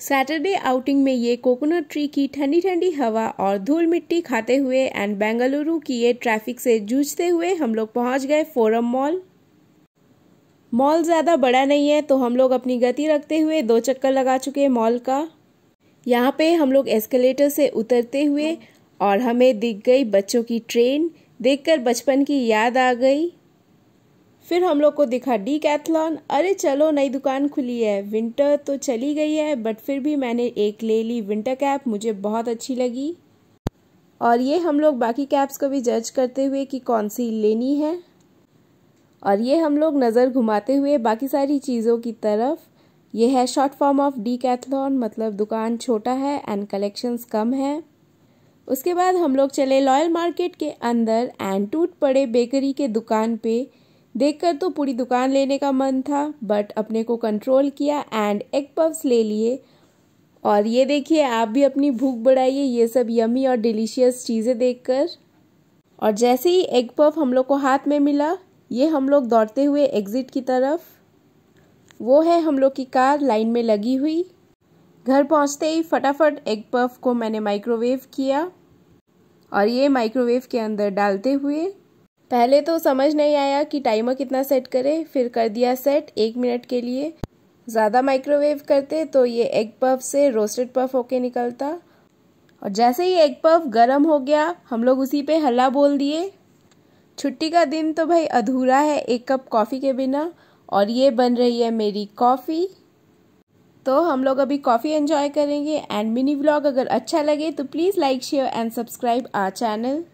Saturday outing में ये coconut tree की ठंडी ठंडी हवा और धूल मिट्टी खाते हुए एंड बेंगलुरु की ये ट्रैफिक से जूझते हुए हम लोग पहुंच गए फोरम मॉल मॉल ज़्यादा बड़ा नहीं है तो हम लोग अपनी गति रखते हुए दो चक्कर लगा चुके मॉल का यहाँ पे हम लोग एस्केलेटर से उतरते हुए और हमें दिख गई बच्चों की ट्रेन देखकर बचपन की याद आ गई फिर हम लोग को दिखा डी कैथलॉन अरे चलो नई दुकान खुली है विंटर तो चली गई है बट फिर भी मैंने एक ले ली विंटर कैप मुझे बहुत अच्छी लगी और ये हम लोग बाकी कैप्स को भी जज करते हुए कि कौन सी लेनी है और ये हम लोग नज़र घुमाते हुए बाकी सारी चीज़ों की तरफ ये है short form of Decathlon मतलब दुकान छोटा है एंड कलेक्शंस कम है उसके बाद हम लोग चले लॉयल मार्केट के अंदर एंड टूट पड़े बेकरी के दुकान पे देखकर तो पूरी दुकान लेने का मन था बट अपने को कंट्रोल किया एंड एग पफ्स ले लिए और ये देखिए आप भी अपनी भूख बढ़ाइए ये सब यमी और डिलीशियस चीज़ें देखकर और जैसे ही एग पफ हम लोग को हाथ में मिला ये हम लोग दौड़ते हुए एग्ज़िट की तरफ वो है हम लोग की कार लाइन में लगी हुई घर पहुंचते ही फटाफट एग पफ को मैंने माइक्रोवेव किया और ये माइक्रोवेव के अंदर डालते हुए पहले तो समझ नहीं आया कि टाइमर कितना सेट करें फिर कर दिया सेट एक मिनट के लिए ज़्यादा माइक्रोवेव करते तो ये एग पफ से रोस्टेड पफ होके निकलता और जैसे ही एग पफ गर्म हो गया हम लोग उसी पे हल्ला बोल दिए छुट्टी का दिन तो भाई अधूरा है एक कप कॉफ़ी के बिना और ये बन रही है मेरी कॉफ़ी तो हम लोग अभी कॉफ़ी एंजॉय करेंगे एंड मिनी ब्लॉग अगर अच्छा लगे तो please like share and subscribe our channel